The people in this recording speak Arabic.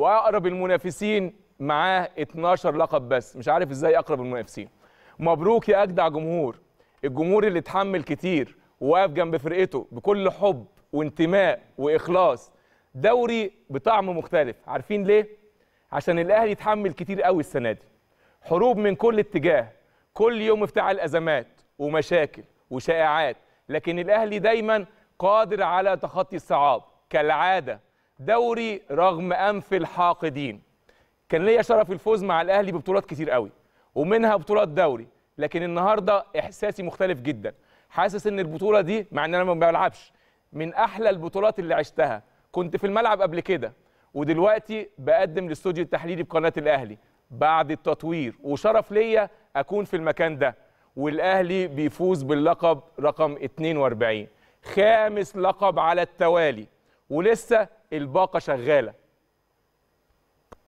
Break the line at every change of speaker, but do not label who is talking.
واقرب المنافسين معاه 12 لقب بس مش عارف ازاي اقرب المنافسين مبروك يا اجدع جمهور الجمهور اللي اتحمل كتير وواقف جنب فرقته بكل حب وانتماء واخلاص دوري بطعم مختلف عارفين ليه عشان الاهلي اتحمل كتير قوي السنه دي حروب من كل اتجاه كل يوم افتعل ازمات ومشاكل وشائعات لكن الاهلي دايما قادر على تخطي الصعاب كالعاده دوري رغم انف الحاقدين كان ليا شرف الفوز مع الاهلي ببطولات كتير قوي ومنها بطولات دوري لكن النهارده احساسي مختلف جدا حاسس ان البطوله دي مع ان انا ما بلعبش من احلى البطولات اللي عشتها كنت في الملعب قبل كده ودلوقتي بقدم للاستوديو التحليلي بقناه الاهلي بعد التطوير وشرف ليا اكون في المكان ده والاهلي بيفوز باللقب رقم 42 خامس لقب على التوالي ولسه الباقه شغاله